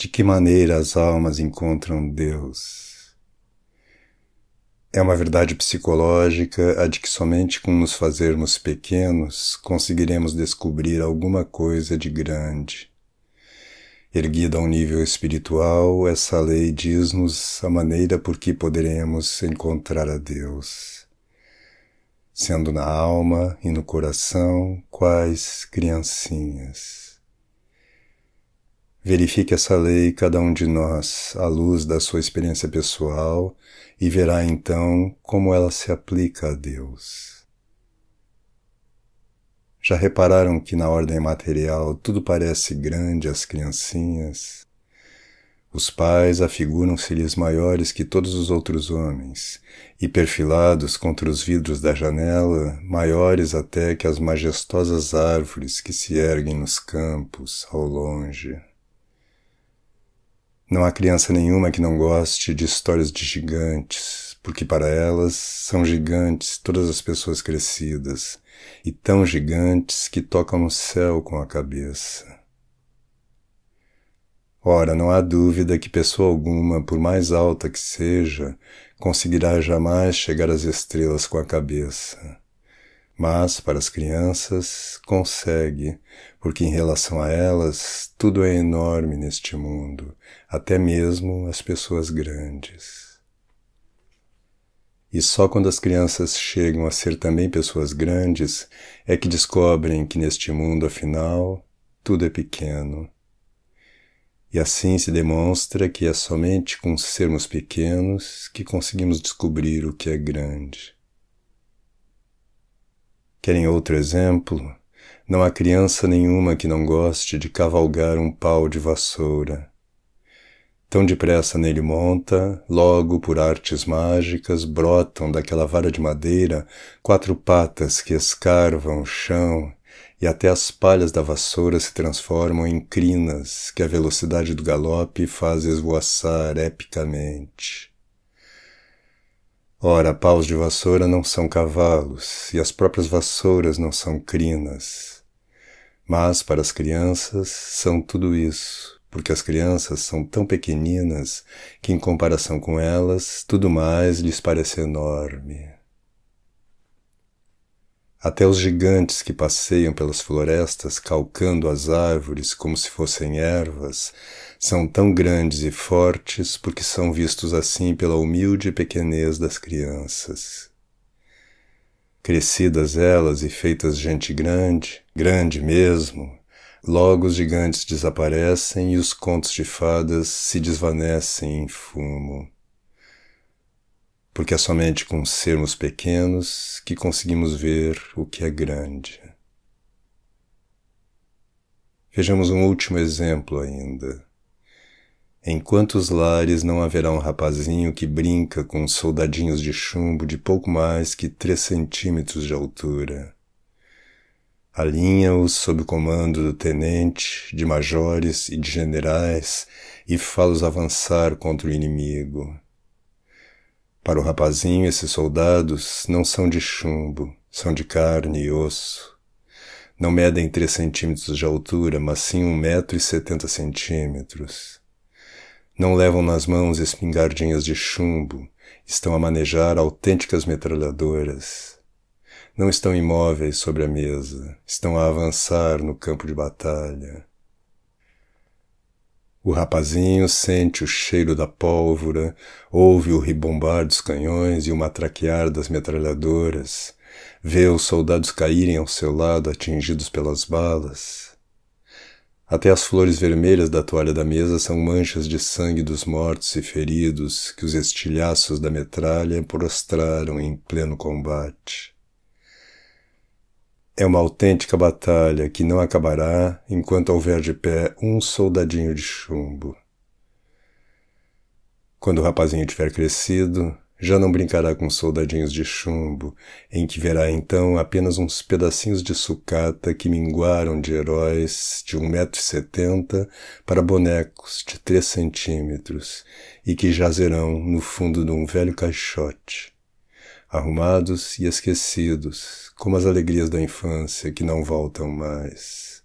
De que maneira as almas encontram Deus? É uma verdade psicológica a de que somente com nos fazermos pequenos conseguiremos descobrir alguma coisa de grande. Erguida a um nível espiritual, essa lei diz-nos a maneira por que poderemos encontrar a Deus, sendo na alma e no coração quais criancinhas. Verifique essa lei cada um de nós à luz da sua experiência pessoal e verá então como ela se aplica a Deus. Já repararam que na ordem material tudo parece grande às criancinhas? Os pais afiguram-se-lhes maiores que todos os outros homens, e perfilados contra os vidros da janela, maiores até que as majestosas árvores que se erguem nos campos, ao longe. Não há criança nenhuma que não goste de histórias de gigantes, porque para elas são gigantes todas as pessoas crescidas, e tão gigantes que tocam no céu com a cabeça. Ora, não há dúvida que pessoa alguma, por mais alta que seja, conseguirá jamais chegar às estrelas com a cabeça mas para as crianças consegue, porque em relação a elas tudo é enorme neste mundo, até mesmo as pessoas grandes. E só quando as crianças chegam a ser também pessoas grandes é que descobrem que neste mundo, afinal, tudo é pequeno. E assim se demonstra que é somente com sermos pequenos que conseguimos descobrir o que é grande. Querem outro exemplo? Não há criança nenhuma que não goste de cavalgar um pau de vassoura. Tão depressa nele monta, logo por artes mágicas brotam daquela vara de madeira quatro patas que escarvam o chão e até as palhas da vassoura se transformam em crinas que a velocidade do galope faz esvoaçar epicamente. Ora, paus de vassoura não são cavalos, e as próprias vassouras não são crinas. Mas para as crianças são tudo isso, porque as crianças são tão pequeninas que, em comparação com elas, tudo mais lhes parece enorme. Até os gigantes que passeiam pelas florestas calcando as árvores como se fossem ervas são tão grandes e fortes porque são vistos assim pela humilde pequenez das crianças. Crescidas elas e feitas gente grande, grande mesmo, logo os gigantes desaparecem e os contos de fadas se desvanecem em fumo porque é somente com sermos pequenos que conseguimos ver o que é grande. Vejamos um último exemplo ainda. Em quantos lares não haverá um rapazinho que brinca com soldadinhos de chumbo de pouco mais que três centímetros de altura? Alinha-os sob o comando do tenente, de majores e de generais e fala-os avançar contra o inimigo para o rapazinho, esses soldados não são de chumbo, são de carne e osso. Não medem três centímetros de altura, mas sim um metro e setenta centímetros. Não levam nas mãos espingardinhas de chumbo, estão a manejar autênticas metralhadoras. Não estão imóveis sobre a mesa, estão a avançar no campo de batalha. O rapazinho sente o cheiro da pólvora, ouve o ribombar dos canhões e o matraquear das metralhadoras, vê os soldados caírem ao seu lado atingidos pelas balas. Até as flores vermelhas da toalha da mesa são manchas de sangue dos mortos e feridos que os estilhaços da metralha prostraram em pleno combate. É uma autêntica batalha que não acabará enquanto houver de pé um soldadinho de chumbo. Quando o rapazinho tiver crescido, já não brincará com soldadinhos de chumbo, em que verá então apenas uns pedacinhos de sucata que minguaram de heróis de um metro e setenta para bonecos de três centímetros e que jazerão no fundo de um velho caixote arrumados e esquecidos, como as alegrias da infância que não voltam mais.